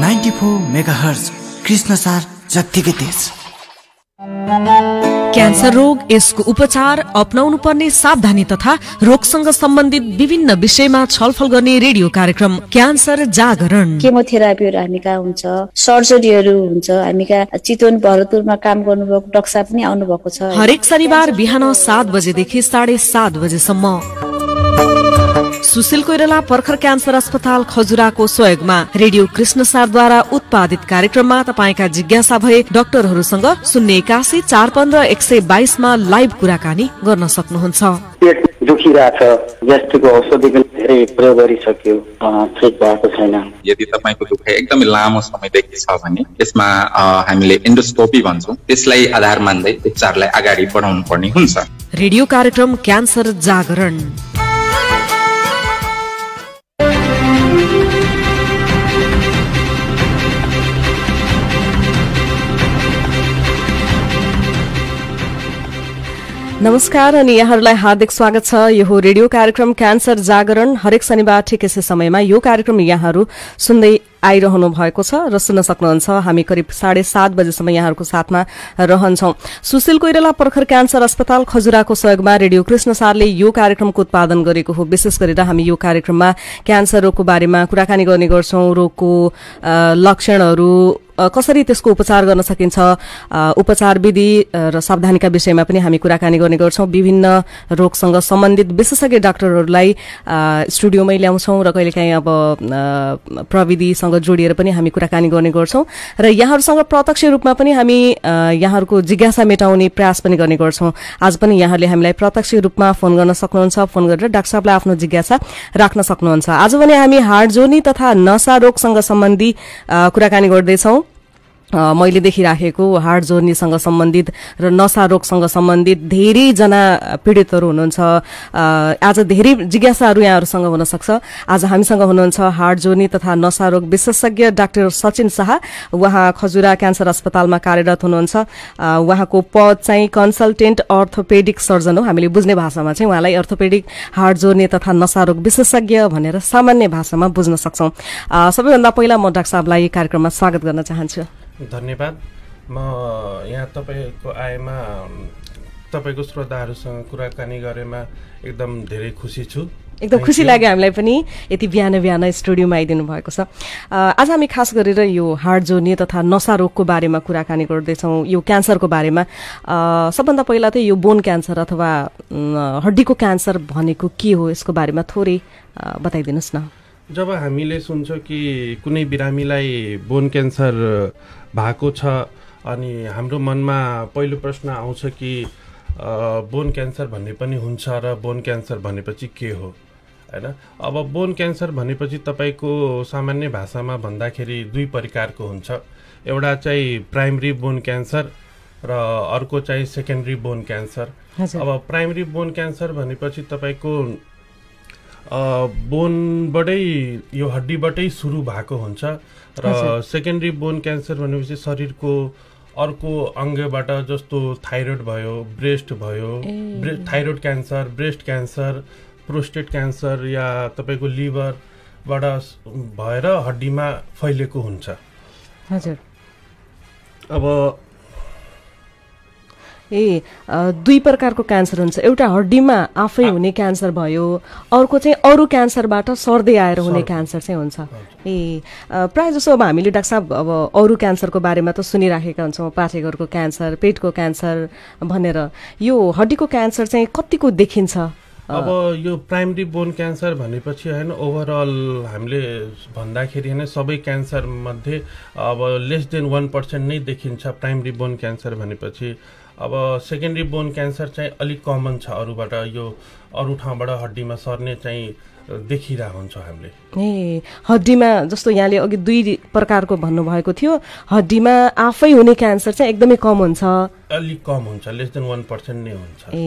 ninety four megahertz कृष्णसार जत्तिकै तेज क्यान्सर रोग यसको उपचार अप्नाउनु पर्ने सावधानी तथा रोगसँग सम्बन्धित विभिन्न विषयमा छलफल गर्ने रेडियो कार्यक्रम क्यान्सर जागरण केमोथेरापीहरू हामी कहाँ हुन्छ सर्जरीहरू हुन्छ हामी कहाँ चितवन भरतपुरमा काम गर्नुभएको डक्सा पनि आउनु भएको छ हरेक शनिबार बिहान सात बजेदेखि साढे सात बजेसम्म सुशील कोइराला पर्खर क्यान्सर अस्पताल खजुराको सहयोगमा रेडियो कृष्णसारद्वारा उत्पादित कार्यक्रममा तपाईँका जिज्ञासा भए डाक्टरहरूसँग शून्य एकासी चार पन्ध्र एक सय बाइसमा लाइभ कुराकानी गर्न सक्नुहुन्छ धेरै प्रयोग गरिसक्यो ठिक भएको छैन यदि तपाईँको दुखाइ एकदमै लामो समयदेखि छ भने त्यसमा हामीले एन्डोस्कोपी भन्छौँ त्यसलाई आधार मान्दै उपचारलाई अगाडि बढाउनु पर्ने हुन्छ रेडियो कार्यक्रम क्यान्सर जागरण नमस्कार अनि यहाँहरूलाई हार्दिक स्वागत छ यो रेडियो कार्यक्रम क्यान्सर जागरण हरेक शनिबार ठिक यसै समयमा यो कार्यक्रम यहाँहरू सुन्दै आइरहनु भएको छ र सुन्न सक्नुहुन्छ हामी करिब साढे सात बजेसम्म यहाँहरूको साथमा रहन्छौं सुशील कोइराला पर्खर क्यान्सर अस्पताल खजुराको सहयोगमा रेडियो कृष्ण सारले यो कार्यक्रमको उत्पादन गरेको हो विशेष गरेर हामी यो कार्यक्रममा क्यान्सर रोगको बारेमा कुराकानी गर्ने गर्छौं रोगको लक्षणहरू कसरी त्यसको उपचार गर्न सकिन्छ उपचार विधि र सावधानीका विषयमा पनि हामी कुराकानी गर्ने गर्छौँ विभिन्न रोगसँग सम्बन्धित विशेषज्ञ डाक्टरहरूलाई स्टुडियोमै ल्याउँछौँ र कहिलेकाहीँ अब प्रविधिसँग जोडिएर पनि हामी कुराकानी गर्ने गर्छौँ र यहाँहरूसँग प्रत्यक्ष रूपमा पनि हामी यहाँहरूको जिज्ञासा मेटाउने प्रयास पनि गर्ने गर्छौँ आज पनि यहाँहरूले हामीलाई प्रत्यक्ष रूपमा फोन गर्न सक्नुहुन्छ फोन गरेर डाक्टर साहबलाई आफ्नो जिज्ञासा राख्न सक्नुहुन्छ आज भने हामी हार्ट जोनी तथा नसा रोगसँग सम्बन्धी कुराकानी गर्दैछौँ मैले देखिराखेको हार्ट जोर्नीसँग सम्बन्धित र नसा रोगसँग सम्बन्धित धेरैजना पीडितहरू हुनुहुन्छ आज धेरै जिज्ञासाहरू यहाँहरूसँग हुनसक्छ आज हामीसँग हुनुहुन्छ हार्ट जोर्नी तथा नसा रोग विशेषज्ञ डाक्टर सचिन शाह उहाँ खजुरा क्यान्सर अस्पतालमा कार्यरत हुनुहुन्छ उहाँको पद चाहिँ कन्सल्टेन्ट अर्थोपेडिक सर्जन हो हामीले बुझ्ने भाषामा चाहिँ उहाँलाई अर्थोपेडिक हार्ट जोर्नी तथा नसा रोग विशेषज्ञ भनेर सामान्य भाषामा बुझ्न सक्छौँ सबैभन्दा पहिला म डाक्टर साहबलाई कार्यक्रममा स्वागत गर्न चाहन्छु धन्यवाद म यहाँ तपाईँको आएमा तपाईँको श्रोताहरूसँग कुराकानी गरेमा एकदम धेरै खुसी छु एकदम खुसी लाग्यो हामीलाई पनि यति बिहान बिहान स्टुडियोमा आइदिनु भएको छ आज हामी खास गरेर यो हार्ट जोड्ने तथा नसा रोगको बारेमा कुराकानी गर्दैछौँ यो क्यान्सरको बारेमा सबभन्दा पहिला त यो बोन क्यान्सर अथवा हड्डीको क्यान्सर भनेको के हो यसको बारेमा थोरै बताइदिनुहोस् न जब हामीले सुन्छौँ कि कुनै बिरामीलाई बोन क्यान्सर भएको छ अनि हाम्रो मनमा पहिलो प्रश्न आउँछ कि बोन क्यान्सर भन्ने पनि हुन्छ र बोन क्यान्सर भनेपछि के हो होइन अब बोन क्यान्सर भनेपछि तपाईँको सामान्य भाषामा भन्दाखेरि दुई प्रकारको हुन्छ एउटा चाहिँ प्राइमरी बोन क्यान्सर र अर्को चाहिँ सेकेन्ड्री बोन क्यान्सर अब प्राइमरी बोन क्यान्सर भनेपछि तपाईँको बोनबाटै यो हड्डीबाटै सुरु भएको हुन्छ र सेकेन्ड्री बोन क्यान्सर भनेपछि शरीरको अर्को अङ्गबाट जस्तो थाइरोइड भयो ब्रेस्ट भयो ब्रे thyroid cancer breast cancer prostate cancer या तपाईँको लिभरबाट भएर हड्डीमा फैलिएको हुन्छ हजुर अब ए दुई प्रकारको क्यान्सर हुन्छ एउटा हड्डीमा आफै हुने क्यान्सर भयो अर्को चाहिँ अरू क्यान्सरबाट सर्दै आएर हुने क्यान्सर चाहिँ हुन्छ ए प्रायः जसो अब हामीले डाक्टर साहब अब अरू क्यान्सरको बारेमा त सुनिराखेका हुन्छौँ पाठेघरको क्यान्सर पेटको क्यान्सर भनेर यो हड्डीको क्यान्सर चाहिँ कतिको देखिन्छ अब यो प्राइमरी बोन क्यान्सर भनेपछि होइन ओभरअल हामीले भन्दाखेरि होइन सबै क्यान्सरमध्ये अब लेस देन वान पर्सेन्ट नै देखिन्छ प्राइमरी बोन क्यान्सर भनेपछि अब सेकेन्ड्री बोन क्यान्सर चाहिँ अलिक कमन छ अरूबाट यो अरू ठाउँबाट हड्डीमा सर्ने चाहिँ हामीले ए हड्डीमा जस्तो यहाँले अघि दुई प्रकारको भन्नुभएको थियो हड्डीमा आफै हुने क्यान्सर चाहिँ एकदमै कम हुन्छ अलिक कम हुन्छ लेस नै हुन्छ ए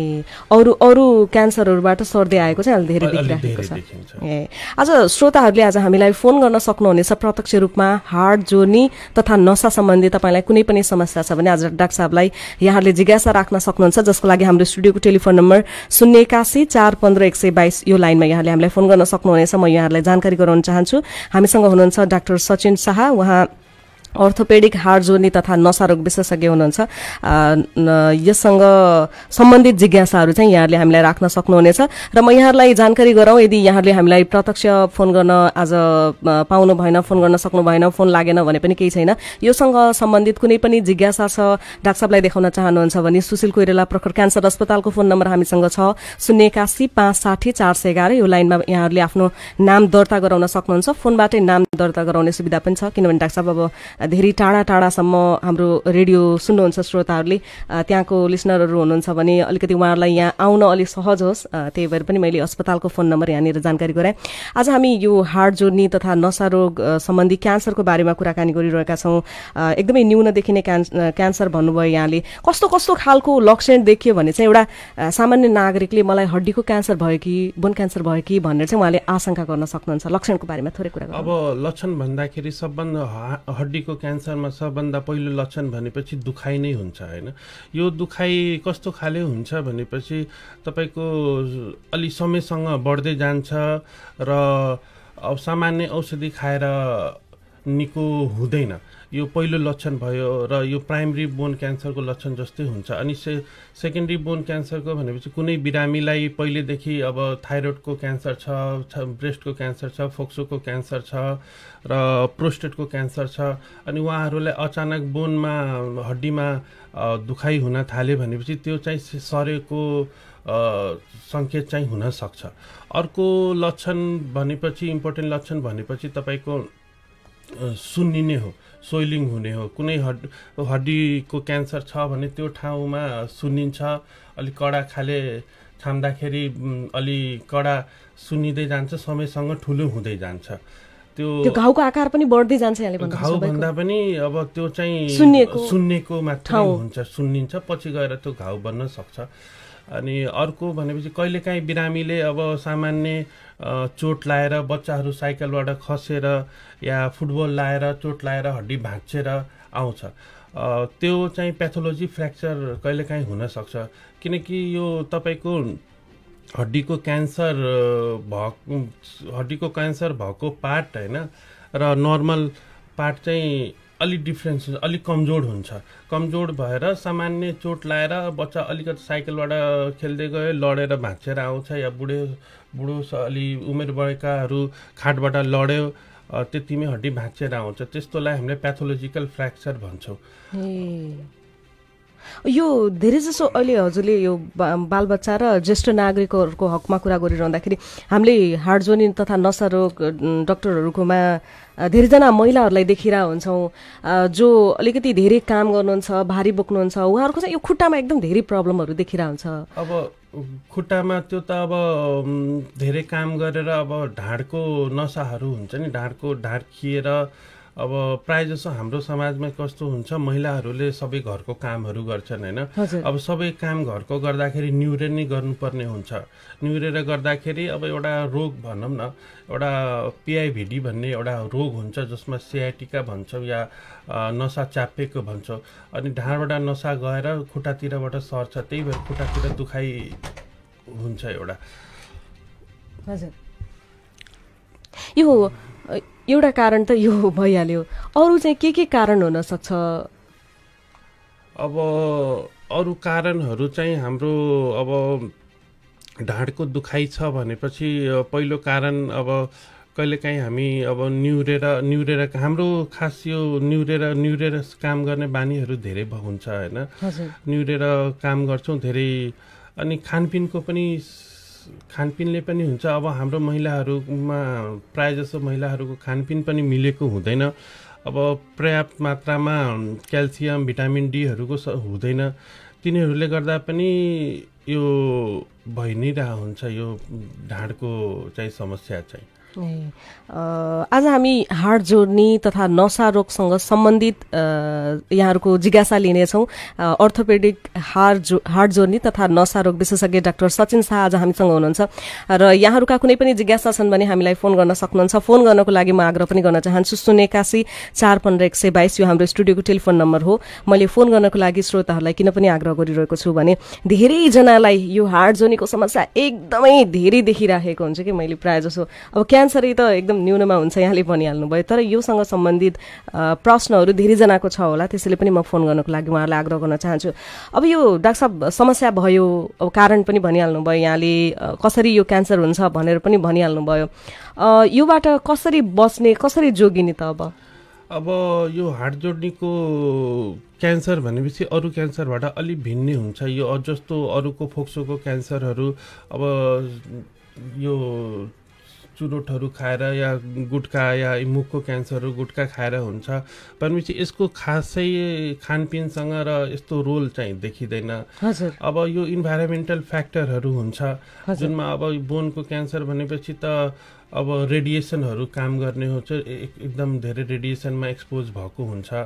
अरू अरू क्यान्सरहरूबाट सर्दै आएको चाहिँ धेरै छ ए आज श्रोताहरूले आज हामीलाई फोन गर्न सक्नुहुनेछ प्रत्यक्ष रूपमा हार्ट जोर्नी तथा नसा सम्बन्धी तपाईँलाई कुनै पनि समस्या छ भने आज डाक्टर साहबलाई यहाँहरूले जिज्ञासा राख्न सक्नुहुन्छ जसको लागि हाम्रो स्टुडियोको टेलिफोन नम्बर शून्य एकासी चार पन्ध्र एक सय बाइस यो लाइनमा यहाँले हामीलाई फोन गर्न सक्नुहुनेछ म यहाँहरूलाई जानकारी गराउन चाहन्छु हामीसँग हुनुहुन्छ डाक्टर सचिन शाह उहाँ अर्थोपेडिक हाड जोर्नी तथा नसा रोग विशेषज्ञ हुनुहुन्छ यससँग सम्बन्धित जिज्ञासाहरू चाहिँ यहाँहरूले हामीलाई राख्न सक्नुहुनेछ र म यहाँहरूलाई जानकारी गराउँ यदि यहाँहरूले हामीलाई प्रत्यक्ष फोन गर्न आज पाउनु भएन फोन गर्न सक्नु भएन फोन लागेन भने पनि केही छैन योसँग सम्बन्धित कुनै पनि जिज्ञासा छ डाक्टर साहबलाई देखाउन चाहनुहुन्छ भने सुशील कोइरेला प्रखर क्यान्सर अस्पतालको फोन नम्बर हामीसँग छ शून्य एकासी पाँच साठी चार सय एघार यो लाइनमा यहाँहरूले आफ्नो नाम दर्ता गराउन सक्नुहुन्छ फोनबाटै नाम दर्ता गराउने सुविधा पनि छ किनभने डाक्टर साहब अब धेरै टाढा टाढासम्म हाम्रो रेडियो सुन्नुहुन्छ श्रोताहरूले त्यहाँको लिसनरहरू हुनुहुन्छ भने अलिकति उहाँहरूलाई यहाँ आउन अलिक सहज होस् त्यही भएर पनि मैले अस्पतालको फोन नम्बर यहाँनिर जानकारी गराएँ आज हामी यो हार्ट जोर्नी तथा नसा रोग सम्बन्धी क्यान्सरको बारेमा कुराकानी गरिरहेका छौँ एकदमै न्यून देखिने क्यान्सर भन्नुभयो यहाँले कस्तो कस्तो खालको लक्षण देखियो भने चाहिँ एउटा सामान्य नागरिकले मलाई हड्डीको क्यान्सर भयो कि बोन क्यान्सर भयो कि भनेर चाहिँ उहाँले आशंका गर्न सक्नुहुन्छ लक्षणको बारेमा थोरै कुरा अब लक्षण भन्दाखेरि सबभन्दा हड्डीको पेटको क्यान्सरमा सबभन्दा पहिलो लक्षण भनेपछि दुखाइ नै हुन्छ होइन यो दुखाइ कस्तो खाले हुन्छ भनेपछि तपाईँको अलि समयसँग बढ्दै जान्छ र सामान्य औषधि खाएर निको हुँदैन यो पहिलो लक्षण भयो र यो प्राइमरी बोन क्यान्सरको लक्षण जस्तै हुन्छ अनि से सेकेन्ड्री बोन क्यान्सरको भनेपछि कुनै बिरामीलाई पहिलेदेखि अब थाइरोइडको क्यान्सर छ ब्रेस्टको क्यान्सर छ फोक्सोको क्यान्सर छ र प्रोस्टेटको क्यान्सर छ अनि उहाँहरूलाई अचानक बोनमा हड्डीमा दुखाइ हुन थाल्यो भनेपछि त्यो चाहिँ सरेको सङ्केत चाहिँ हुनसक्छ अर्को लक्षण भनेपछि इम्पोर्टेन्ट लक्षण भनेपछि तपाईँको सुन्निने हो सोइलिङ हुने हो कुनै हड हड्डीको क्यान्सर छ भने त्यो ठाउँमा सुनिन्छ अलिक कडा खाले छाम्दाखेरि अलि कडा सुनिँदै जान्छ समयसँग ठुलो हुँदै जान्छ त्यो घाउको आकार पनि बढ्दै जान्छ घाउ भन्दा पनि अब त्यो चाहिँ सुन्नेको मात्र हुन्छ सुन्निन्छ पछि गएर त्यो घाउ बन्न सक्छ अनि अर्को भनेपछि कहिलेकाहीँ बिरामीले अब सामान्य चोट लाएर बच्चाहरू साइकलबाट खसेर या फुटबल लाएर चोट लाएर हड्डी भाँचेर आउँछ त्यो चाहिँ प्याथोलोजी फ्र्याक्चर कहिलेकाहीँ हुनसक्छ किनकि यो तपाईँको हड्डीको क्यान्सर भएको हड्डीको क्यान्सर भएको पार्ट होइन र नर्मल पार्ट चाहिँ अलिक डिफ्रेन्स अलिक कमजोर हुन्छ कमजोर भएर सामान्य चोट लाएर बच्चा अलिकति साइकलबाट खेल्दै गयो लडेर भाँचेर आउँछ या बुढे बुढो अलि उमेर भएकाहरू खाटबाट लड्यो त्यतिमै हड्डी भाँचिएर आउँछ त्यस्तोलाई हामीले प्याथोलोजिकल फ्र्याक्चर भन्छौँ यो धेरैजसो अहिले हजुरले यो बालबच्चा र ज्येष्ठ नागरिकहरूको हकमा कुरा गरिरहँदाखेरि हामीले हार्डजोनिन तथा नसा रोग डक्टरहरूकोमा धेरैजना महिलाहरूलाई देखिरहेको हुन्छौँ जो अलिकति धेरै काम गर्नुहुन्छ भारी बोक्नुहुन्छ उहाँहरूको चाहिँ यो खुट्टामा एकदम धेरै प्रब्लमहरू हुन्छ अब खुट्टामा त्यो त अब धेरै काम गरेर अब ढाडको नसाहरू हुन्छ नि ढाडको ढाड खिएर अब प्रायः जसो हाम्रो समाजमा कस्तो हुन्छ महिलाहरूले सबै घरको कामहरू गर्छन् होइन अब सबै काम घरको गर्दाखेरि न्युरे नै गर्नुपर्ने हुन्छ न्युरेर गर्दाखेरि अब एउटा रोग भनौँ न एउटा पिआइभिडी भन्ने एउटा रोग हुन्छ जसमा सिआइटिका भन्छौँ या नसा चापेको भन्छौँ अनि ढाँडबाट नसा गएर खुट्टातिरबाट सर्छ त्यही भएर खुट्टातिर दुखाइ हुन्छ एउटा हजुर यो एउटा कारण त यो भइहाल्यो अरू चाहिँ के के कारण हुनसक्छ अब अरू कारणहरू चाहिँ हाम्रो अब ढाडको दुखाइ छ भनेपछि पहिलो कारण अब कहिलेकाहीँ हामी अब निहुरेर निहुरेर हाम्रो खास यो निहुरेर निहुरेर काम गर्ने बानीहरू धेरै हुन्छ होइन निहुरेर काम गर्छौँ धेरै अनि खानपिनको पनि खानपिनले पनि हुन्छ अब हाम्रो महिलाहरूमा प्रायःजसो महिलाहरूको खानपिन पनि मिलेको हुँदैन अब पर्याप्त मात्रामा क्याल्सियम भिटामिन डीहरूको स हुँदैन तिनीहरूले गर्दा पनि यो भइ नै रह हुन्छ यो ढाँडको चाहिँ समस्या चाहिँ आज हामी हार्ट जोड्ने तथा नसा रोगसँग सम्बन्धित यहाँहरूको जिज्ञासा लिनेछौँ अर्थोपेडिक हार जो हार्ट जोड्ने तथा नसा रोग विशेषज्ञ डाक्टर सचिन शाह आज हामीसँग हुनुहुन्छ र यहाँहरूका कुनै पनि जिज्ञासा छन् भने हामीलाई फोन गर्न सक्नुहुन्छ फोन गर्नको लागि म आग्रह पनि गर्न चाहन्छु शून्य एकासी चार पन्ध्र एक सय बाइस यो हाम्रो स्टुडियोको टेलिफोन नम्बर हो मैले फोन गर्नको लागि श्रोताहरूलाई किन पनि आग्रह गरिरहेको छु भने धेरैजनालाई यो हार्ट जोर्नीको समस्या एकदमै धेरै देखिराखेको हुन्छ कि मैले प्रायः जसो अब क्या आन्सरै त एकदम न्यूनमा हुन्छ यहाँले भनिहाल्नुभयो तर योसँग सम्बन्धित प्रश्नहरू धेरैजनाको छ होला त्यसैले पनि म फोन गर्नुको लागि उहाँलाई आग्रह गर्न चाहन्छु अब यो डाक्टर साहब समस्या भयो अब कारण पनि भनिहाल्नु भयो यहाँले कसरी यो क्यान्सर हुन्छ भनेर पनि भनिहाल्नु भनिहाल्नुभयो योबाट कसरी बच्ने कसरी जोगिने त अब अब यो हाट जोड्नेको क्यान्सर भनेपछि अरू क्यान्सरबाट अलिक भिन्नै हुन्छ यो जस्तो अरूको फोक्सोको क्यान्सरहरू अब यो चुरोटहरू खाएर या गुटका या मुखको क्यान्सरहरू गुटका खाएर हुन्छ भनेपछि यसको खासै खानपिनसँग र यस्तो रोल चाहिँ देखिँदैन अब यो इन्भाइरोमेन्टल फ्याक्टरहरू हुन्छ जुनमा अब बोनको क्यान्सर भनेपछि त अब रेडिएसनहरू काम गर्ने हुन्छ एकदम धेरै रेडिएसनमा एक्सपोज भएको हुन्छ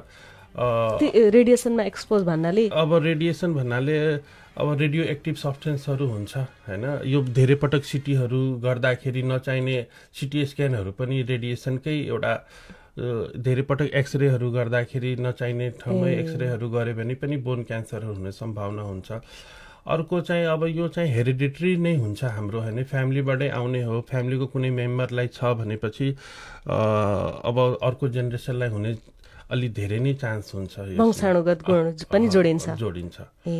रेडिएसनमा एक्सपोज भन्नाले अब रेडिएसन भन्नाले अब रेडियो एक्टिभ सब्सटेन्सहरू हुन्छ होइन यो धेरै पटक सिटीहरू गर्दाखेरि नचाहिने सिटी स्क्यानहरू पनि रेडिएसनकै एउटा धेरै पटक एक्सरेहरू गर्दाखेरि नचाहिने ठाउँमै एक्सरेहरू गऱ्यो भने पनि बोन क्यान्सरहरू हुने सम्भावना हुन्छ अर्को चाहिँ अब यो चाहिँ हेरिडिटरी नै हुन्छ हाम्रो होइन फ्यामिलीबाटै आउने हो फ्यामिलीको कुनै मेम्बरलाई छ भनेपछि अब अर्को जेनेरेसनलाई हुने अलि धेरै नै चान्स हुन्छ वंशाणुगत गुण पनि जोडिन्छ जोडिन्छ ए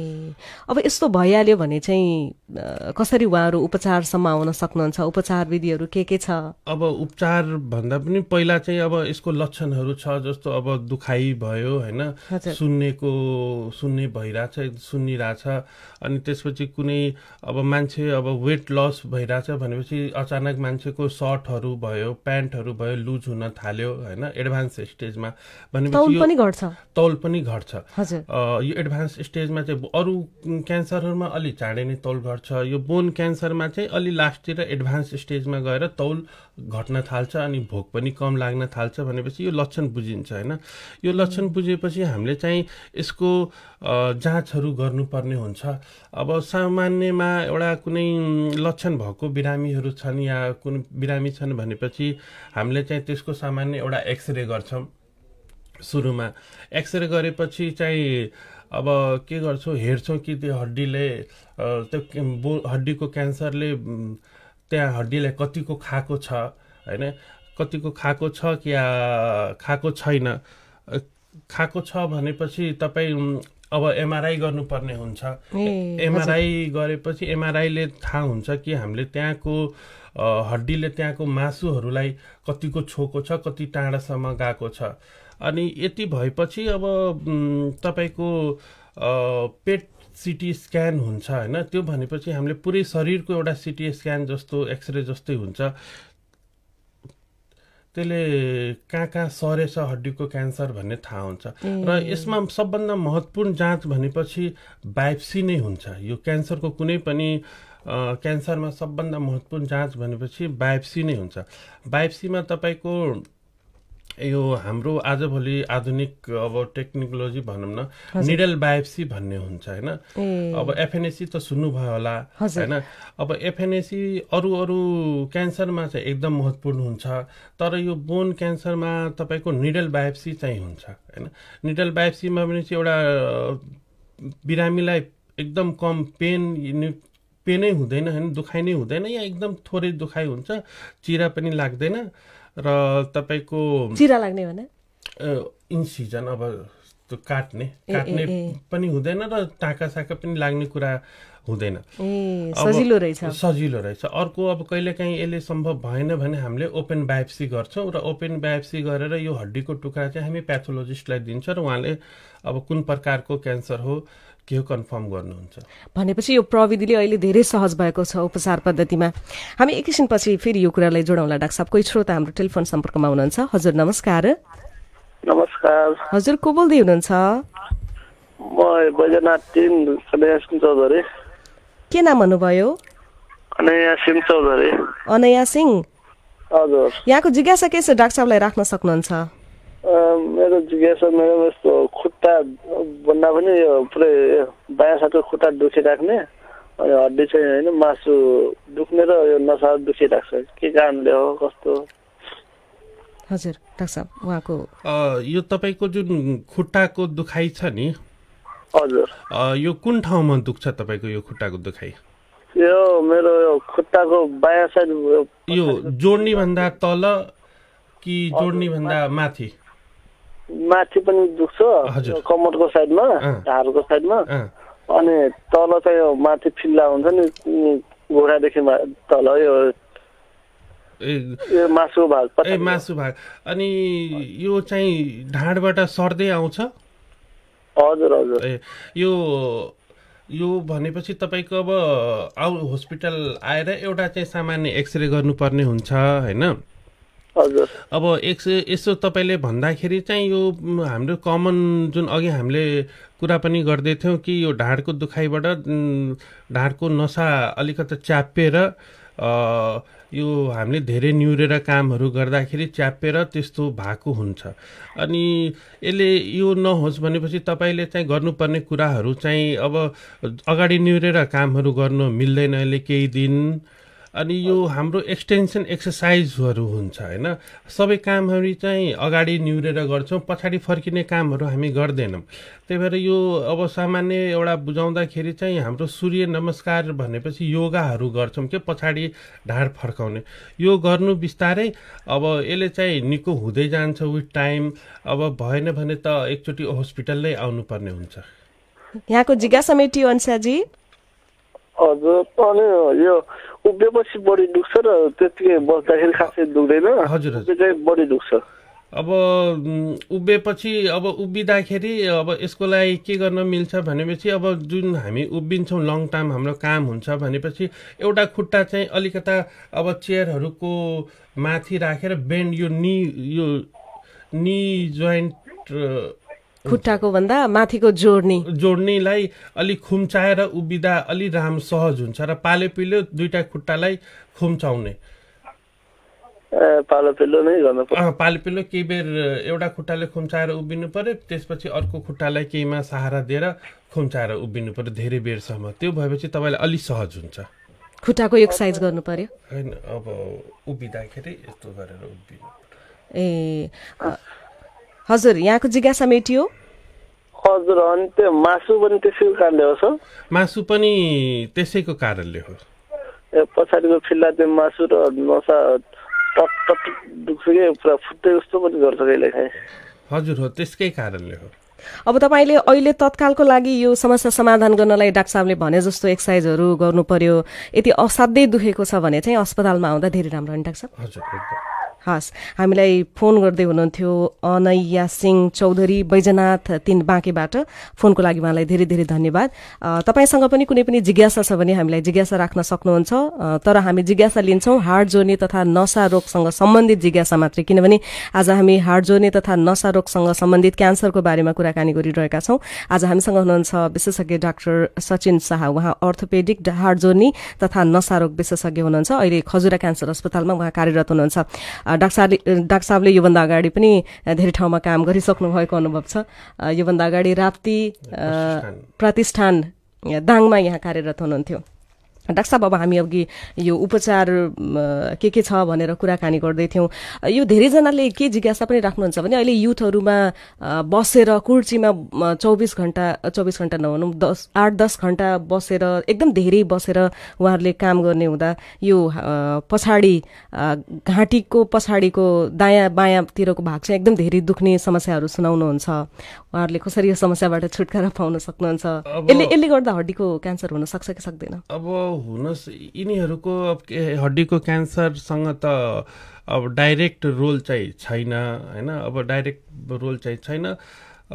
अब यस्तो भइहाल्यो भने चाहिँ कसरी उहाँहरू उपचारसम्म आउन सक्नुहुन्छ उपचार विधिहरू के के छ अब उपचार भन्दा पनि पहिला चाहिँ अब यसको लक्षणहरू छ जस्तो अब दुखाइ भयो होइन सुन्नेको सुन्ने भइरहेछ सुनिरहेछ अनि त्यसपछि कुनै अब मान्छे अब वेट लस भइरहेछ भनेपछि अचानक मान्छेको सर्टहरू भयो प्यान्टहरू भयो लुज हुन थाल्यो होइन एडभान्स स्टेजमा तौल पनि घट्छ तौल पनि घट्छ यो एडभान्स स्टेजमा चाहिँ अरू क्यान्सरहरूमा अलि चाँडै नै तौल घट्छ यो बोन क्यान्सरमा चाहिँ अलि लास्टतिर एडभान्स स्टेजमा गएर तौल घट्न थाल्छ अनि भोक पनि कम लाग्न थाल्छ भनेपछि यो लक्षण बुझिन्छ होइन यो लक्षण बुझेपछि हामीले चाहिँ यसको जाँचहरू गर्नुपर्ने हुन्छ अब सामान्यमा एउटा कुनै लक्षण भएको बिरामीहरू छन् या कुनै बिरामी छन् भनेपछि हामीले चाहिँ त्यसको सामान्य एउटा एक्सरे गर्छौँ सुरुमा एक्सरे गरेपछि चाहिँ अब के गर्छौँ हेर्छौँ कि त्यो हड्डीले त्यो बो हड्डीको क्यान्सरले त्यहाँ हड्डीलाई कतिको खाएको छ होइन कतिको खाएको छ कि खाएको छैन खाएको छ भनेपछि तपाईँ अब एमआरआई गर्नुपर्ने हुन्छ एमआरआई गरेपछि एमआरआईले थाहा हुन्छ कि हामीले त्यहाँको हड्डीले त्यहाँको मासुहरूलाई कतिको छोएको छ कति टाढासम्म गएको छ अनि यति भएपछि अब तपाईँको पेट सिटी स्क्यान हुन्छ होइन त्यो भनेपछि हामीले पुरै शरीरको एउटा सिटी स्क्यान जस्तो एक्सरे जस्तै हुन्छ त्यसले कहाँ कहाँ सरेछ हड्डीको क्यान्सर भन्ने थाहा हुन्छ र यसमा सबभन्दा महत्त्वपूर्ण जाँच भनेपछि बायोप्सी नै हुन्छ यो क्यान्सरको कुनै पनि क्यान्सरमा सबभन्दा महत्त्वपूर्ण जाँच भनेपछि बायोप्सी नै हुन्छ बायोप्सीमा तपाईँको यो हाम्रो आजभोलि आधुनिक अब टेक्नोलोजी भनौँ न निडल बायोप्सी भन्ने हुन्छ होइन अब एफएनएसी त सुन्नुभयो होला होइन अब एफएनएसी अरू अरू क्यान्सरमा चाहिँ एकदम महत्त्वपूर्ण हुन्छ तर यो बोन क्यान्सरमा तपाईँको निडल बायोप्सी चाहिँ हुन्छ होइन निडल बायोप्सीमा पनि चाहिँ एउटा बिरामीलाई एकदम कम पेन पेनै हुँदैन होइन दुखाइ नै हुँदैन या एकदम थोरै दुखाइ हुन्छ चिरा पनि लाग्दैन र तपाईँको चिरा लाग्ने भने इन सिजन अब त्यो काट्ने काट्ने पनि हुँदैन र टाका साका पनि लाग्ने कुरा हुँदैन सजिलो रहेछ सजिलो रहेछ अर्को अब कहिलेकाहीँ यसले सम्भव भएन भने हामीले ओपन बायोप्सी गर्छौँ र ओपन बायोप्सी गरेर यो हड्डीको टुक्रा चाहिँ हामी प्याथोलोजिस्टलाई दिन्छ र उहाँले अब कुन प्रकारको क्यान्सर हो के कन्फर्म गर्नुहुन्छ भनेपछि यो प्रविधिले अहिले धेरै सहज भएको छ उपचार पद्धतिमा हामी एकैछिन पछि फेरि यो कुरालाई जोडाउँला डाक्टर साहब कोही श्रोता हाम्रो टेलिफोन सम्पर्कमा हुनुहुन्छ हजुर नमस्कार नमस्कार हजुर को बोल्दै हुनुहुन्छ म चौधरी के नाम भन्नुभयो अनया सिंह चौधरी अनया सिंह हजुर यहाँको जिज्ञासा के छ डाक्टर साहबलाई राख्न सक्नुहुन्छ मेरो जिज्ञासा मेरो यस्तो खुट्टा भन्दा पनि यो पुरै बायाँ साथको खुट्टा दुखिराख्ने अनि हड्डी चाहिँ होइन मासु दुख्ने र यो नसा दुखिराख्छ के कारणले हो कस्तो हजुर डाक्टर साहब उहाँको यो तपाईँको जुन खुट्टाको दुखाइ छ नि हजुर यो कुन ठाउँमा दुख्छ तपाईँको यो खुट्टाको दुखाइ यो मेरो यो खुट्टाको बायाँ साइड यो जोड्ने भन्दा तल कि जोड्ने भन्दा माथि माथि पनि दुख्छ कमरको साइडमा ढाडको साइडमा अनि तल चाहिँ माथि फिल्ला हुन्छ नि घोडादेखि तल यो मासु भाग ए मासु भाग अनि यो चाहिँ ढाडबाट सर्दै आउँछ हजुर हजुर ए यो यो भनेपछि तपाईँको अब आउ हस्पिटल आएर एउटा चाहिँ सामान्य एक्सरे गर्नुपर्ने हुन्छ होइन अब एक यसो तपाईँले भन्दाखेरि चाहिँ यो हाम्रो कमन जुन अघि हामीले कुरा पनि गर्दैथ्यौँ कि यो ढाडको दुखाइबाट ढाडको नसा अलिकति च्यापेर यो हामीले धेरै न्युरेर कामहरू गर्दाखेरि च्यापेर त्यस्तो भएको हुन्छ अनि यसले यो नहोस् भनेपछि तपाईँले चाहिँ गर्नुपर्ने कुराहरू चाहिँ अब अगाडि न्युरेर कामहरू गर्नु मिल्दैन यसले केही दिन अनि यो हाम्रो एक्सटेन्सन एक्सर्साइजहरू हुन्छ होइन सबै कामहरू चाहिँ अगाडि निहुरेर गर्छौँ पछाडि फर्किने कामहरू हामी गर्दैनौँ त्यही भएर यो अब सामान्य एउटा बुझाउँदाखेरि चाहिँ हाम्रो सूर्य नमस्कार भनेपछि योगाहरू गर्छौँ के पछाडि ढाड फर्काउने यो गर्नु बिस्तारै अब यसले चाहिँ निको हुँदै जान्छ विथ टाइम अब भएन भने त एकचोटि हस्पिटल नै आउनुपर्ने हुन्छ यहाँको जिज्ञासा मेटियो अन्साजी हजुर अनि यो उभिएपछि बढी दुख्छ र त्यतिकै बस्दाखेरि खासै दुख्दैन हजुर बढी दुख्छ अब उभिएपछि अब उभिँदाखेरि अब यसको लागि के गर्न मिल्छ भनेपछि अब जुन हामी उभिन्छौँ लङ टर्म हाम्रो काम हुन्छ भनेपछि एउटा खुट्टा चाहिँ अलिकता अब चेयरहरूको माथि राखेर बेन्ड यो नि यो नि जोइन्ट खुट्टाको भन्दा माथिको जोड्ने जोड्नेलाई अलिक खुम्चाएर उभिदा अलि राम सहज हुन्छ र पालो पिलो दुइटा खुट्टालाई खुम्चाउने पालो पिलो पालो पिलो केही बेर एउटा खुट्टाले खुम्चाएर उभिनु पर्यो त्यसपछि अर्को खुट्टालाई केहीमा सहारा दिएर खुम्चाएर उभिनु पर्यो धेरै बेरसम्म त्यो भएपछि तपाईँलाई अलिक सहज हुन्छ खुट्टाको एक्सर्साइज गर्नु पर्यो होइन अब उभिँदाखेरि यस्तो गरेर उभिनु ए हजुर यहाँको जिज्ञासा मेटियो हजुर अनि त्यो मासु पनि त्यसैको कारणले हो सर मासु पनि त्यसैको कारणले हो ए पछाडिको फिल्ला त्यो मासु र नसा टक टक दुख्छ कि पुरा फुट्दै जस्तो पनि गर्छ कहिलेकाहीँ हजुर हो त्यसकै कारणले हो अब तपाईँले अहिले तत्कालको लागि यो समस्या समाधान गर्नलाई डाक्टर साहबले भने जस्तो एक्सर्साइजहरू गर्नु पर्यो यति असाध्यै दुखेको छ भने चाहिँ अस्पतालमा आउँदा धेरै राम्रो नि डाक्टर साहब हजुर हस् हामीलाई फोन गर्दै हुनुहुन्थ्यो अनैया सिंह चौधरी बैजनाथ तिन बाँकेबाट फोनको लागि उहाँलाई धेरै धेरै धन्यवाद तपाईँसँग पनि कुनै पनि जिज्ञासा छ भने हामीलाई जिज्ञासा राख्न सक्नुहुन्छ तर हामी जिज्ञासा लिन्छौँ हार्ट जोर्ने तथा नसा रोगसँग सम्बन्धित जिज्ञासा मात्रै किनभने आज हामी हार्ट जोर्ने तथा नसा रोगसँग सम्बन्धित क्यान्सरको बारेमा कुराकानी गरिरहेका छौँ आज हामीसँग हुनुहुन्छ विशेषज्ञ डाक्टर सचिन शाह उहाँ अर्थोपेडिक हार्ट जोर्नी तथा नसा रोग विशेषज्ञ हुनुहुन्छ अहिले खजुरा क्यान्सर अस्पतालमा उहाँ कार्यरत हुनुहुन्छ डाक्टर साहबले डाक्टर साहबले योभन्दा अगाडि पनि धेरै ठाउँमा काम गरिसक्नु भएको अनुभव छ योभन्दा अगाडि राप्ती प्रतिष्ठान दाङमा यहाँ कार्यरत हुनुहुन्थ्यो डाक्टर साहब अब हामी अघि यो उपचार के के छ भनेर कुराकानी गर्दै थियौँ यो धेरैजनाले के जिज्ञासा पनि राख्नुहुन्छ भने अहिले युथहरूमा बसेर कुर्चीमा चौबिस घन्टा चौबिस घन्टा नभनौँ दस आठ दस घन्टा बसेर एकदम धेरै बसेर उहाँहरूले काम गर्ने हुँदा यो पछाडि घाँटीको पछाडिको दायाँ बायाँतिरको भाग चाहिँ एकदम धेरै दुख्ने समस्याहरू सुनाउनुहुन्छ उहाँहरूले कसरी यो समस्याबाट छुटकारा पाउन सक्नुहुन्छ यसले यसले गर्दा हड्डीको क्यान्सर हुन सक्छ कि सक्दैन अब हुन यिनीहरूको अब हड्डीको क्यान्सरसँग त अब डाइरेक्ट रोल चाहिँ छैन होइन अब डाइरेक्ट रोल चाहिँ छैन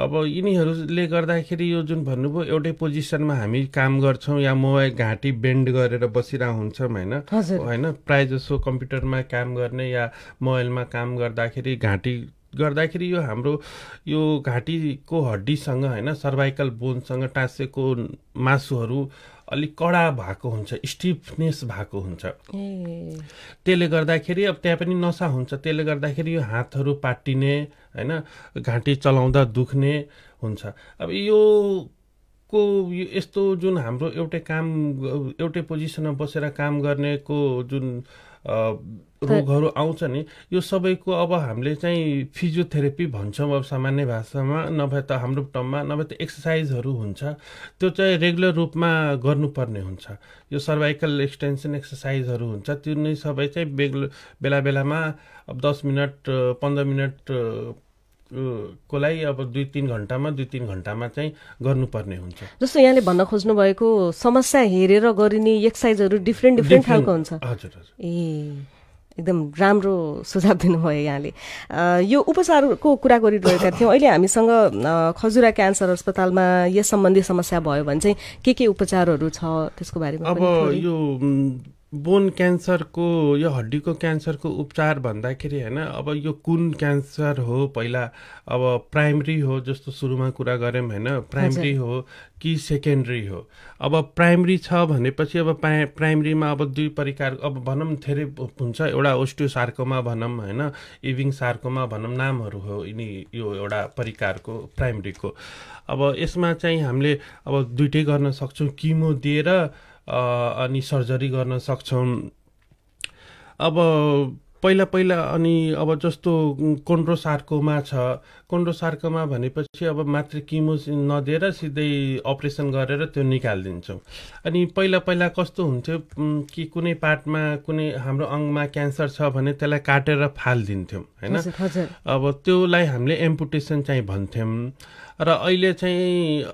अब यिनीहरूले गर्दाखेरि यो जुन भन्नुभयो एउटै पोजिसनमा हामी काम गर्छौँ या मोबाइल घाँटी बेन्ड गरेर बसिरह हुन्छौँ होइन होइन प्रायः जसो कम्प्युटरमा काम गर्ने या मोबाइलमा काम गर्दाखेरि घाँटी गर्दाखेरि यो हाम्रो यो घाँटीको हड्डीसँग होइन सर्भाइकल बोनसँग टाँसेको मासुहरू अलिक कडा भएको हुन्छ स्टिफनेस भएको हुन्छ त्यसले गर्दाखेरि अब त्यहाँ पनि नसा हुन्छ त्यसले गर्दाखेरि यो हातहरू पाटिने होइन घाँटी चलाउँदा दुख्ने हुन्छ अब यो को यस्तो जुन हाम्रो एउटै काम एउटै पोजिसनमा बसेर काम गर्नेको जुन रोगहरू आउँछ नि यो सबैको अब हामीले चाहिँ फिजियोथेरापी भन्छौँ अब सामान्य भाषामा नभए त हाम्रो टर्ममा नभए त एक्सर्साइजहरू हुन्छ त्यो चाहिँ रेगुलर रूपमा गर्नुपर्ने हुन्छ यो सर्भाइकल एक्सटेन्सन एक्सर्साइजहरू हुन्छ त्यो नै सबै चाहिँ बेग बेला बेलामा अब दस मिनट पन्ध्र मिनट को लागि अब दुई तिन घन्टामा दुई तिन घन्टामा चाहिँ गर्नुपर्ने हुन्छ जस्तो यहाँले भन्न खोज्नु भएको समस्या हेरेर गरिने एक्सर्साइजहरू डिफ्रेन्ट डिफ्रेन्ट खालको हुन्छ हजुर हजुर ए एकदम राम्रो सुझाव दिनुभयो यहाँले यो उपचारको कुरा गरिरहेका थियौँ अहिले हामीसँग खजुरा क्यान्सर अस्पतालमा यस सम्बन्धी समस्या भयो भने चाहिँ के के उपचारहरू छ त्यसको बारेमा अब यो बोन क्यान्सरको यो हड्डीको क्यान्सरको उपचार भन्दाखेरि होइन अब यो कुन क्यान्सर हो पहिला अब प्राइमरी हो जस्तो सुरुमा कुरा गऱ्यौँ होइन प्राइमरी हो कि सेकेन्ड्री हो अब प्राइमरी छ भनेपछि अब प्राइ प्राइमरीमा अब दुई प्रकार अब भनौँ धेरै हुन्छ एउटा ओस्टियो सार्कोमा भनौँ होइन इभिङ सार्कोमा भनौँ नामहरू हो यिनी यो एउटा प्रकारको प्राइमरीको अब यसमा चाहिँ हामीले अब दुइटै गर्न सक्छौँ किमो दिएर अनि सर्जरी गर्न सक्छौँ अब पहिला पहिला अनि अब जस्तो कोन्ड्रोसार्कोमा छ कोन्ड्रोसार्कोमा भनेपछि अब मात्र किमो नदिएर सिधै अपरेसन गरेर त्यो निकालिदिन्छौँ अनि पहिला पहिला कस्तो हुन्थ्यो कि कुनै पार्टमा कुनै हाम्रो अङ्गमा क्यान्सर छ भने त्यसलाई काटेर फालिदिन्थ्यौँ होइन अब त्योलाई हामीले एम्पुटेसन चाहिँ भन्थ्यौँ र अहिले चाहिँ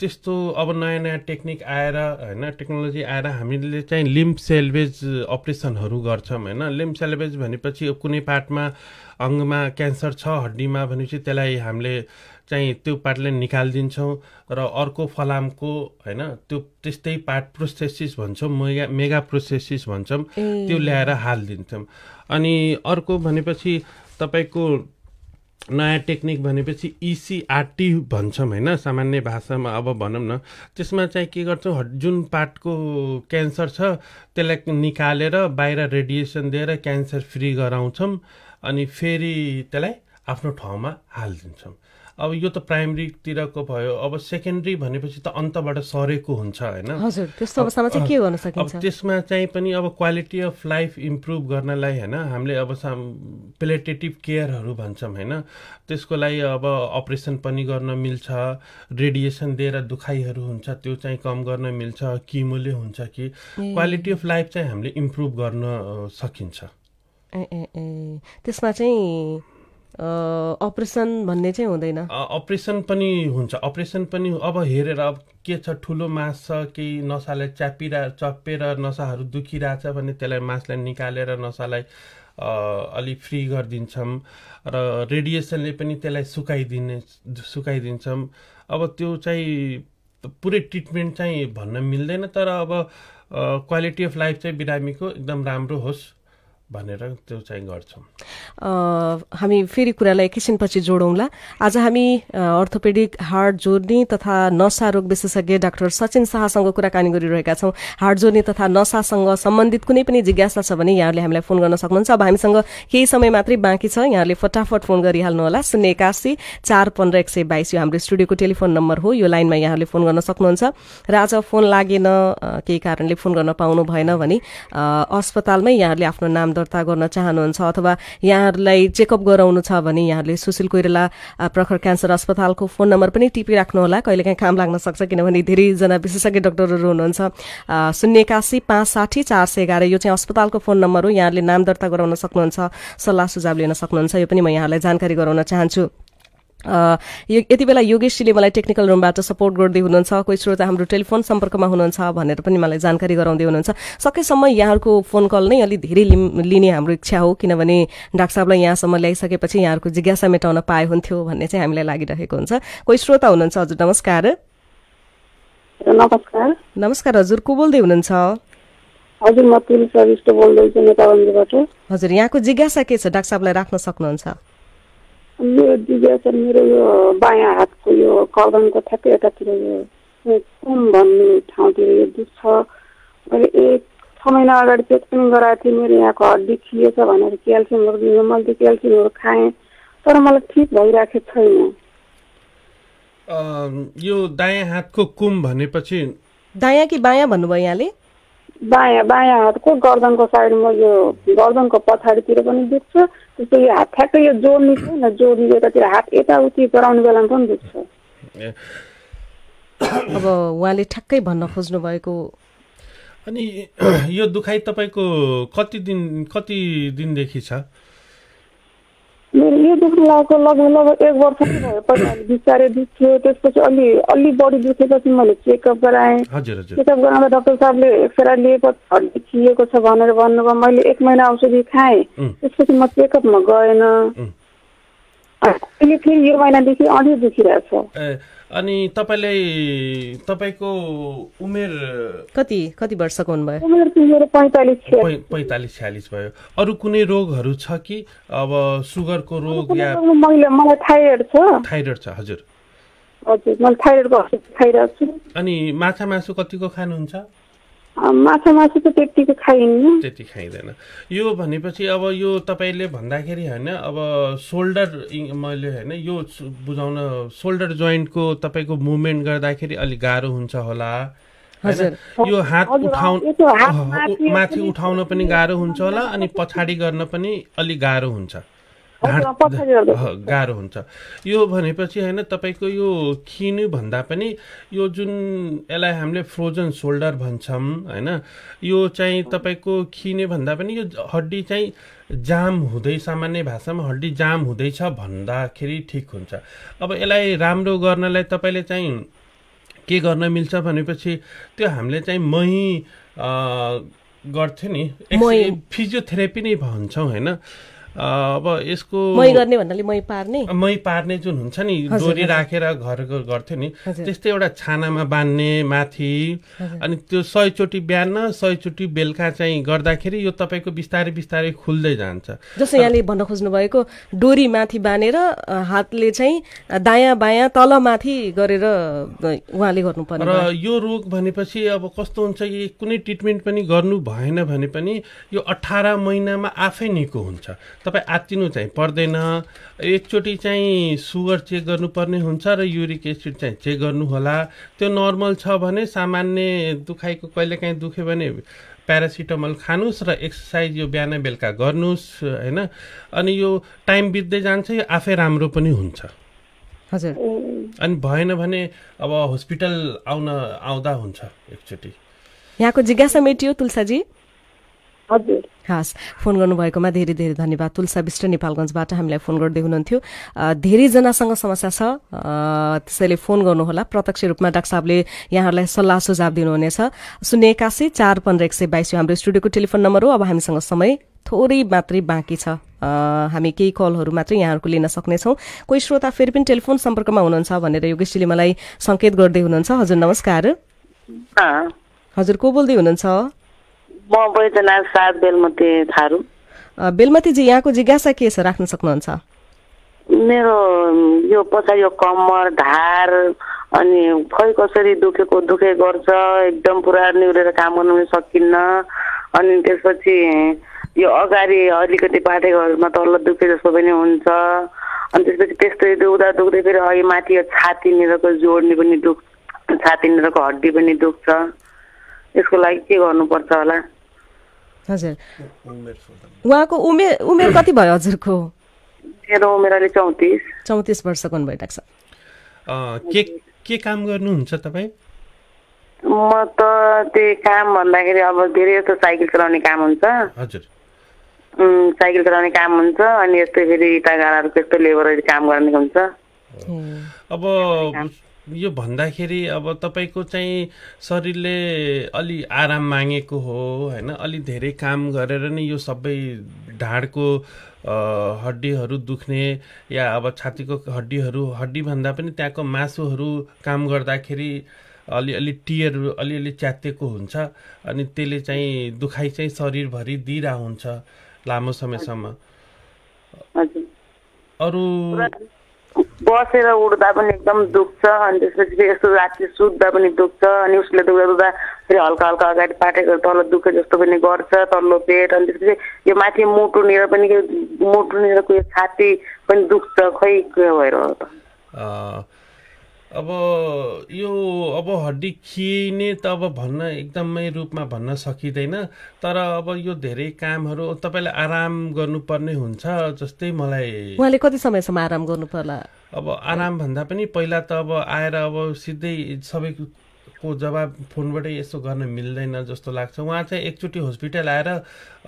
त्यस्तो अब नयाँ नयाँ टेक्निक आएर होइन टेक्नोलोजी आएर हामीले चाहिँ लिम्प सेल्भेज अपरेसनहरू गर्छौँ होइन लिम्प सेल्भेज भनेपछि कुनै पार्टमा अङ्गमा क्यान्सर छ हड्डीमा भनेपछि त्यसलाई हामीले चाहिँ त्यो पार्टले निकालिदिन्छौँ र अर्को फलामको होइन त्यो त्यस्तै पार्ट प्रोसेसिस भन्छौँ मेगा मेगा प्रोसेसिस भन्छौँ त्यो ल्याएर हालिदिन्छौँ अनि अर्को भनेपछि तपाईँको नयाँ टेक्निक भनेपछि इसिआरटी e भन्छौँ होइन सामान्य भाषामा अब भनौँ न त्यसमा चाहिँ के गर्छौँ जुन पार्टको क्यान्सर छ त्यसलाई निकालेर बाहिर रेडिएसन दिएर क्यान्सर फ्री गराउँछौँ अनि फेरि त्यसलाई आफ्नो ठाउँमा हालिदिन्छौँ अब यो त प्राइमेरीतिरको भयो अब सेकेन्ड्री भनेपछि त अन्तबाट सरेको हुन्छ होइन अब त्यसमा चाहिँ पनि अब क्वालिटी अफ लाइफ इम्प्रुभ गर्नलाई होइन हामीले अब साम पेलेटेटिभ केयरहरू भन्छौँ होइन त्यसको लागि अब अपरेसन पनि गर्न मिल्छ रेडिएसन दिएर दुखाइहरू हुन्छ त्यो चाहिँ कम गर्न मिल्छ किमोले हुन्छ कि क्वालिटी अफ लाइफ चाहिँ हामीले इम्प्रुभ गर्न सकिन्छ ए ए ए त्यसमा चाहिँ अपरेसन भन्ने चाहिँ हुँदैन अपरेसन पनि हुन्छ अपरेसन पनि अब हेरेर अब के छ ठुलो मास छ केही नसालाई च्यापिरा चपेर नसाहरू दुखिरहेछ भने त्यसलाई मासलाई निकालेर नसालाई अलि फ्री गरिदिन्छौँ र रेडिएसनले पनि त्यसलाई सुकाइदिने सुकाइदिन्छौँ अब त्यो चाहिँ पुरै ट्रिटमेन्ट चाहिँ भन्न मिल्दैन तर अब क्वालिटी अफ लाइफ चाहिँ बिरामीको एकदम राम्रो होस् भनेर त्यो चाहिँ गर्छौँ हामी फेरि कुरालाई एकैछिनपछि जोडौँला आज हामी अर्थोपेडिक हार्ट जोर्नी तथा नसा रोग विशेषज्ञ डाक्टर सचिन शाहसँग कुराकानी गरिरहेका छौँ हार्ट जोर्नी तथा नसासँग सम्बन्धित कुनै पनि जिज्ञासा छ भने यहाँहरूले हामीलाई फोन गर्न सक्नुहुन्छ अब हामीसँग केही समय मात्रै बाँकी छ यहाँहरूले फटाफट फोन गरिहाल्नुहोला शून्य एकासी चार पन्ध्र एक सय बाइस यो हाम्रो स्टुडियोको टेलिफोन नम्बर हो यो लाइनमा यहाँहरूले फोन गर्न सक्नुहुन्छ र आज फोन लागेन केही कारणले फोन गर्न पाउनु भएन भने अस्पतालमै यहाँहरूले आफ्नो नाम दर्ता गर्न चाहनुहुन्छ अथवा यहाँहरूलाई चेकअप गराउनु छ भने यहाँहरूले सुशील कोइराला प्रखर क्यान्सर अस्पतालको फोन नम्बर पनि टिपिराख्नुहोला कहिलेकाहीँ काम लाग्न सक्छ किनभने धेरैजना विशेषज्ञ डक्टरहरू हुनुहुन्छ शून्य एकासी पाँच साठी चार सय एघार यो चाहिँ अस्पतालको फोन नम्बर हो यहाँहरूले नाम दर्ता गराउन सक्नुहुन्छ सल्लाह सुझाव लिन सक्नुहुन्छ यो पनि म यहाँलाई जानकारी गराउन चाहन्छु यति बेला योगेशजीले मलाई टेक्निकल रुमबाट सपोर्ट गर्दै हुनुहुन्छ कोही श्रोता हाम्रो टेलिफोन सम्पर्कमा हुनुहुन्छ भनेर पनि मलाई जानकारी गराउँदै हुनुहुन्छ सकेसम्म यहाँहरूको फोन कल नै अलिक धेरै लिने हाम्रो इच्छा हो किनभने डाक्टर साहबलाई यहाँसम्म ल्याइसकेपछि यहाँहरूको जिज्ञासा मेटाउन पाए हुन्थ्यो भन्ने चाहिँ हामीलाई लागिरहेको हुन्छ कोही श्रोता हुनुहुन्छ हजुर नमस्कार नमस्कार नमस्कार हजुर को बोल्दै हुनुहुन्छ हजुर म हजुर यहाँको जिज्ञासा के छ डाक्टर साहबलाई राख्न सक्नुहुन्छ यो चाहिँ मेरो यो बायाँ हातको यो गर्दनको ठ्याक्कै एकातिर यो कुम भन्ने ठाउँतिर यो दुख्छ मैले एक छ महिना अगाडि चेक पनि गराएको थिएँ मेरो यहाँको हड्डी थिएछ भनेर क्याल्सियमहरू दिनु मैले त्यो क्याल्सियमहरू खाएँ तर मलाई ठिक भइरहेको छैन यो दायाँ हातको कुम भनेपछि दायाँ कि बायाँ भन्नुभयो यहाँले बायाँ बायाँ हातको गर्दनको साइडमा यो गर्दनको पछाडितिर पनि दुख्छ त्यस्तो यो हात ठ्याक्कै यो जोड्नु छैन जोड्नु यतातिर हात यताउति गराउने बेलामा पनि दुख्छ अब उहाँले ठ्याक्कै भन्न खोज्नु भएको अनि यो दुखाइ तपाईँको कति दिन कति दिनदेखि छ मेरो यो दुख्नु लागेको लगभग लगभग एक वर्ष नै भयो पहिला बिस्तारै दुख्थ्यो त्यसपछि अलि अलि बढी दुखेपछि मैले चेकअप गराएँ चेकअप गराउँदा डाक्टर साहबले एक्सरे लिएको खिएको छ भनेर भन्नुभयो मैले एक महिना औषधि खाएँ त्यसपछि म चेकअपमा गएन अहिले फेरि यो महिनादेखि अझै दुखिरहेको छ अनि तपाईँलाई तपाईँको उमेर कति कति वर्षको हुनुभयो पैँतालिस छ्यालिस भयो अरू कुनै रोगहरू छ कि अब सुगरको रोग या मलाई थाइरोइड छ छ हजुर हजुर छु अनि माछा मासु कतिको खानुहुन्छ माछा मासु त त्यतिको खाइन्न त्यति खाइँदैन यो भनेपछि अब यो तपाईँले भन्दाखेरि होइन अब सोल्डर मैले होइन यो बुझाउन सोल्डर जोइन्टको तपाईँको मुभमेन्ट गर्दाखेरि अलिक गाह्रो हुन्छ होला यो हात उठाउन माथि उठाउन पनि गाह्रो हुन्छ होला अनि पछाडि गर्न पनि अलिक गाह्रो हुन्छ गाह्रो हुन्छ यो भनेपछि होइन तपाईँको यो खिनु भन्दा पनि यो जुन यसलाई हामीले फ्रोजन सोल्डर भन्छौँ होइन यो चाहिँ तपाईँको खिने भन्दा पनि यो हड्डी चाहिँ जाम हुँदै सामान्य भाषामा हड्डी जाम हुँदैछ भन्दाखेरि ठिक हुन्छ अब यसलाई राम्रो गर्नलाई तपाईँले चाहिँ के गर्न मिल्छ भनेपछि त्यो हामीले चाहिँ मही गर्थ्यो नि फिजियोथेरापी नै भन्छौँ होइन अब यसको मै गर्ने भन्नाले मै पार्ने मै पार्ने जुन हुन्छ नि डोरी राखेर घर गर्थ्यो नि त्यस्तै एउटा छानामा बाँध्ने माथि अनि त्यो सयचोटि बिहान सयचोटि बेलुका चाहिँ गर्दाखेरि यो तपाईँको बिस्तारै बिस्तारै खुल्दै जान्छ जस्तो यहाँले भन्न खोज्नु भएको डोरी माथि बाँधेर हातले चाहिँ दायाँ बायाँ तल माथि गरेर उहाँले गर्नुपर्ने र यो रोग भनेपछि अब कस्तो हुन्छ कि कुनै ट्रिटमेन्ट पनि गर्नु भएन भने पनि यो अठार महिनामा आफै निको हुन्छ तपाईँ आत्तिनु चाहिँ पर्दैन एकचोटि चाहिँ सुगर चेक गर्नुपर्ने हुन्छ र युरिक एसिड चाहिँ चेक गर्नुहोला त्यो नर्मल छ भने सामान्य दुखाइको कहिलेकाहीँ दुख्यो भने प्यारासिटामल खानुहोस् र एक्सर्साइज यो बिहान बेलुका गर्नुहोस् होइन अनि यो टाइम बित्दै जान्छ यो आफै राम्रो पनि हुन्छ हजुर अनि भएन भने अब हस्पिटल आउन आउँदा हुन्छ एकचोटि यहाँको जिज्ञासा मेटियो तुलसाजी हजुर हस् फोन गर्नुभएकोमा धेरै धेरै धन्यवाद तुलसा विष्ट नेपालगञ्जबाट हामीलाई फोन गर्दै हुनुहुन्थ्यो धेरैजनासँग समस्या छ त्यसैले फोन गर्नुहोला प्रत्यक्ष रूपमा डाक्टर साहबले यहाँहरूलाई सल्लाह सुझाव दिनुहुनेछ शून्य एकासी चार पन्ध्र एक सय बाइस हाम्रो स्टुडियोको टेलिफोन नम्बर हो अब हामीसँग समय थोरै मात्रै बाँकी छ हामी केही कलहरू मात्रै यहाँहरूको लिन सक्नेछौँ कोही श्रोता फेरि पनि टेलिफोन सम्पर्कमा हुनुहुन्छ भनेर योगेशजीले मलाई सङ्केत गर्दै हुनुहुन्छ हजुर नमस्कार हजुर को बोल्दै हुनुहुन्छ म वैद्यनाथ साथ बेलमती थारू बेलमतीजी यहाँको जिज्ञासा के छ राख्न सक्नुहुन्छ मेरो यो पछाडि यो कम्मर धार अनि खै कसरी दुखेको दुखे गर्छ एकदम पुरा निहुरेर काम गर्नु पनि सकिन्न अनि त्यसपछि यो अगाडि अलिकति घरमा तल्लो दुखे जस्तो पनि हुन्छ अनि त्यसपछि त्यस्तै दुख्दा दुख्दै फेरि अघि माथि यो छातीनिरको जोड्ने पनि दुख छातीनिरको हड्डी पनि दुख्छ यसको लागि के गर्नुपर्छ होला हजुर उहाँको उमेर उमेर कति भयो हजुरको मेरो उमेर अहिले चौतिस चौतिस वर्षको हुनुभइरहेको छ के के काम गर्नुहुन्छ तपाईँ म त त्यही काम भन्दाखेरि अब धेरै जस्तो साइकल चलाउने काम हुन्छ हजुर साइकल चलाउने काम हुन्छ अनि यस्तै फेरि इटा गाडाहरूको यस्तो लेबरहरू काम गर्ने हुन्छ अब यो भन्दाखेरि अब तपाईँको चाहिँ शरीरले अलि आराम मागेको हो होइन अलि धेरै काम गरेर नै यो सबै ढाडको हड्डीहरू दुख्ने या अब छातीको हड्डीहरू हड्डीभन्दा पनि त्यहाँको मासुहरू काम गर्दाखेरि अलिअलि टियर अलिअलि च्यातिएको हुन्छ अनि त्यसले चाहिँ दुखाइ चाहिँ शरीरभरि दिइरहेको हुन्छ लामो समयसम्म अरू बसेर उड्दा पनि एकदम दुख्छ अनि त्यसपछि फेरि यस्तो राति सुत्दा पनि दुख्छ अनि उसले दुख्दा दुख्दा फेरि हल्का हल्का अगाडि पाटेको तल दुखे जस्तो पनि गर्छ तल्लो पेट अनि त्यसपछि यो माथि मुटुनिर पनि मुटुनिरको यो छाती पनि दुख्छ खै के भएर त अब यो अब हड्डी खिइने त अब भन्न एकदमै रूपमा भन्न सकिँदैन तर अब यो धेरै कामहरू तपाईँले आराम गर्नुपर्ने हुन्छ जस्तै मलाई उहाँले कति समयसम्म आराम गर्नु पर्ला अब आराम भन्दा पनि पहिला त अब आएर अब सिधै सबै को जवाब फोनबाटै यस्तो गर्न मिल्दैन जस्तो लाग्छ उहाँ चाहिँ एकचोटि हस्पिटल आएर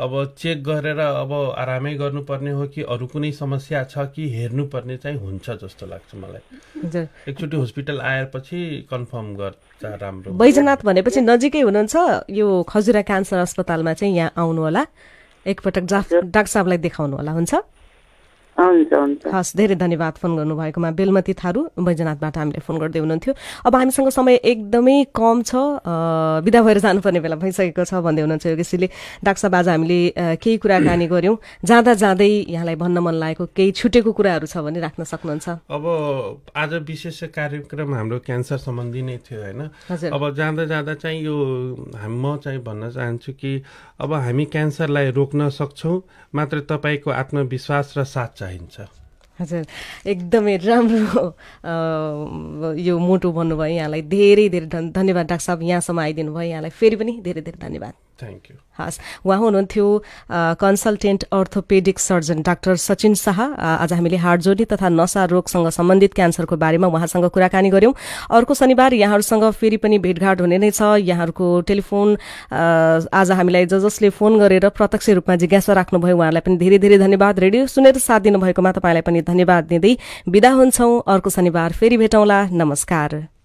अब चेक गरेर अब आरामै गर्नुपर्ने हो कि अरू कुनै समस्या छ कि हेर्नुपर्ने चाहिँ हुन्छ जस्तो लाग्छ मलाई एकचोटि हस्पिटल आएपछि कन्फर्म गर्दा राम्रो बैजनाथ भनेपछि नजिकै हुनुहुन्छ यो खजुरा क्यान्सर अस्पतालमा चाहिँ यहाँ आउनु होला एकपटक डाक्टर साहबलाई देखाउनु होला हुन्छ हुन्छ हुन्छ हस् धेरै धन्यवाद फोन गर्नुभएकोमा बेलमती थारू बैजनाथबाट हामीले फोन गर्दै हुनुहुन्थ्यो अब हामीसँग समय एकदमै कम छ विदा भएर जानुपर्ने बेला भइसकेको छ भन्दै हुनुहुन्छ योगेशीले साहब आज हामीले केही कुराकानी गऱ्यौँ जाँदा जाँदै यहाँलाई भन्न मन लागेको केही छुटेको कुराहरू छ भने राख्न सक्नुहुन्छ अब आज विशेष कार्यक्रम हाम्रो क्यान्सर सम्बन्धी नै थियो होइन अब जाँदा जाँदा चाहिँ यो म चाहिँ भन्न चाहन्छु कि अब हामी क्यान्सरलाई रोक्न सक्छौँ मात्र तपाईँको आत्मविश्वास र साथ चाहिन्छ हजुर एकदमै राम्रो यो मोटो भन्नुभयो यहाँलाई धेरै धेरै धन्यवाद डाक्टर साहब यहाँसम्म आइदिनु भयो यहाँलाई फेरि पनि धेरै धेरै धन्यवाद हस् उहाँ हुनुहुन्थ्यो consultant orthopaedic surgeon doctor Sachin Shah आज हामीले हार्ट जोडी तथा नसा रोगसँग सम्बन्धित क्यान्सरको बारेमा उहाँसँग कुराकानी गर्यौं अर्को शनिबार यहाँहरूसँग फेरि पनि भेटघाट हुने नै छ यहाँहरूको टेलिफोन uh, आज हामीलाई ज जसले फोन गरेर प्रत्यक्ष रूपमा जिज्ञासा राख्नुभयो उहाँलाई पनि धेरै धेरै धन्यवाद रेडियो सुनेर साथ दिनुभएकोमा तपाईँलाई पनि धन्यवाद दिँदै विदा हुन्छौं अर्को शनिबार फेरि भेटौँला नमस्कार